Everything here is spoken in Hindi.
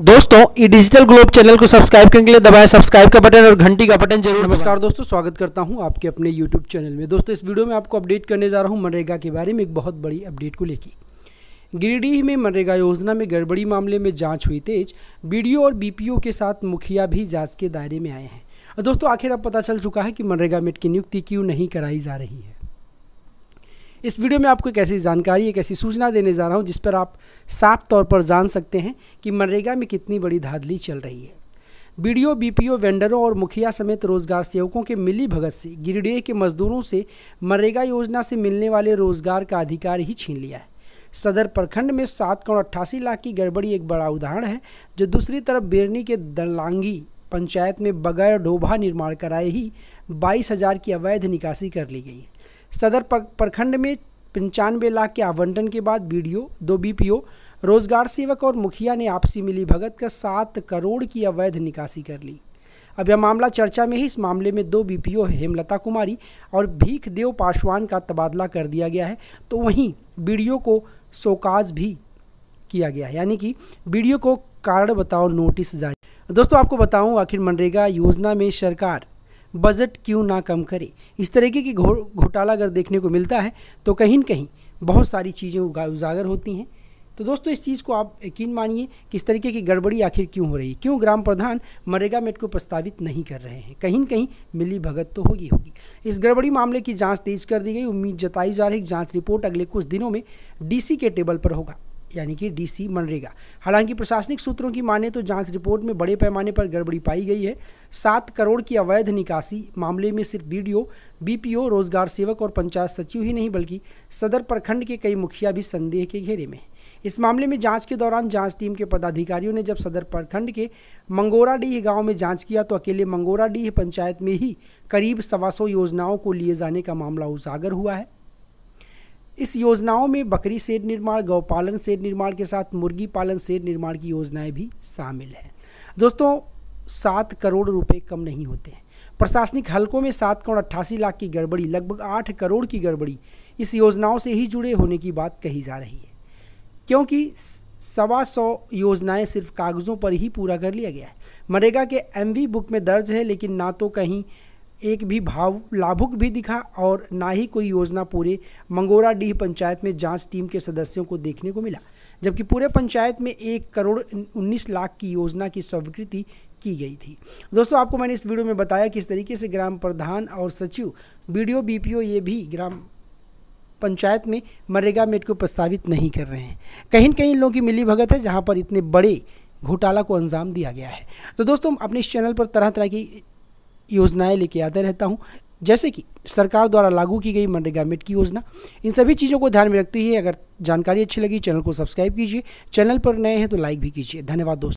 दोस्तों ई डिजिटल ग्लोब चैनल को सब्सक्राइब करने के लिए दबाएं सब्सक्राइब का बटन और घंटी का बटन जरूर नमस्कार दोस्तों स्वागत करता हूं आपके अपने यूट्यूब चैनल में दोस्तों इस वीडियो में आपको अपडेट करने जा रहा हूं मनरेगा के बारे में एक बहुत बड़ी अपडेट को लेकर गिरिडीह में मनरेगा योजना में गड़बड़ी मामले में जाँच हुई तेज बी और बी के साथ मुखिया भी जाँच के दायरे में आए हैं दोस्तों आखिर अब पता चल चुका है कि मनरेगा मेट की नियुक्ति क्यों नहीं कराई जा रही है इस वीडियो में आपको एक ऐसी जानकारी एक ऐसी सूचना देने जा रहा हूँ जिस पर आप साफ तौर पर जान सकते हैं कि मनरेगा में कितनी बड़ी धाधली चल रही है बी बीपीओ वेंडरों और मुखिया समेत रोजगार सेवकों के मिली भगत से गिरिडीह के मजदूरों से मनरेगा योजना से मिलने वाले रोजगार का अधिकार ही छीन लिया है सदर प्रखंड में सात करोड़ अट्ठासी लाख की गड़बड़ी एक बड़ा उदाहरण है जो दूसरी तरफ बेरनी के दलांगी पंचायत में बगैर डोभा निर्माण कराए ही बाईस हजार की अवैध निकासी कर ली गई सदर प्रखंड में पंचानवे लाख के आवंटन के बाद बीडीओ दो बीपीओ रोजगार सेवक और मुखिया ने आपसी मिली भगत कर सात करोड़ की अवैध निकासी कर ली अब यह मामला चर्चा में ही इस मामले में दो बीपीओ हेमलता कुमारी और भीख देव पासवान का तबादला कर दिया गया है तो वहीं बीडीओ को सोकाज भी किया गया यानी कि बीडीओ को कारण बताओ नोटिस जारी दोस्तों आपको बताऊं आखिर मनरेगा योजना में सरकार बजट क्यों ना कम करे इस तरीके की घो घोटाला अगर देखने को मिलता है तो कहीं ना कहीं बहुत सारी चीज़ें उजागर होती हैं तो दोस्तों इस चीज़ को आप यकीन मानिए कि इस तरीके की गड़बड़ी आखिर क्यों हो रही है क्यों ग्राम प्रधान मरेगा मेट को प्रस्तावित नहीं कर रहे हैं कहीं कहीं मिली भगत तो होगी होगी इस गड़बड़ी मामले की जांच तेज कर दी गई उम्मीद जताई जा रही जांच रिपोर्ट अगले कुछ दिनों में डीसी के टेबल पर होगा यानी कि डीसी मनरेगा हालांकि प्रशासनिक सूत्रों की माने तो जांच रिपोर्ट में बड़े पैमाने पर गड़बड़ी पाई गई है सात करोड़ की अवैध निकासी मामले में सिर्फ बीडीओ बीपीओ रोजगार सेवक और पंचायत सचिव ही नहीं बल्कि सदर प्रखंड के कई मुखिया भी संदेह के घेरे में इस मामले में जांच के दौरान जांच टीम के पदाधिकारियों ने जब सदर प्रखंड के मंगोराडीह गांव में जांच किया तो अकेले मंगोराडीह पंचायत में ही करीब सवा सौ योजनाओं को लिए जाने का मामला उजागर हुआ है इस योजनाओं में बकरी शेड निर्माण गौपालन शेड निर्माण के साथ मुर्गी पालन शेड निर्माण की योजनाएं भी शामिल हैं दोस्तों सात करोड़ रुपए कम नहीं होते हैं प्रशासनिक हलकों में सात करोड़ अट्ठासी लाख की गड़बड़ी लगभग आठ करोड़ की गड़बड़ी इस योजनाओं से ही जुड़े होने की बात कही जा रही है क्योंकि सवा सौ योजनाएं सिर्फ कागज़ों पर ही पूरा कर लिया गया है मनरेगा के एमवी बुक में दर्ज है लेकिन ना तो कहीं एक भी भाव लाभुक भी दिखा और ना ही कोई योजना पूरे मंगोरा डीह पंचायत में जांच टीम के सदस्यों को देखने को मिला जबकि पूरे पंचायत में एक करोड़ उन्नीस लाख की योजना की स्वीकृति की गई थी दोस्तों आपको मैंने इस वीडियो में बताया कि इस तरीके से ग्राम प्रधान और सचिव बीडीओ बीपीओ ये भी ग्राम पंचायत में मनरेगा मेट को प्रस्तावित नहीं कर रहे हैं कहीं न कहीं लोगों की मिली भगत है जहाँ पर इतने बड़े घोटाला को अंजाम दिया गया है तो दोस्तों अपने इस चैनल पर तरह तरह की योजनाएं लेके आता रहता हूँ जैसे कि सरकार द्वारा लागू की गई मनरेगा मिट की योजना इन सभी चीज़ों को ध्यान में रखते हुए अगर जानकारी अच्छी लगी चैनल को सब्सक्राइब कीजिए चैनल पर नए हैं तो लाइक भी कीजिए धन्यवाद दोस्तों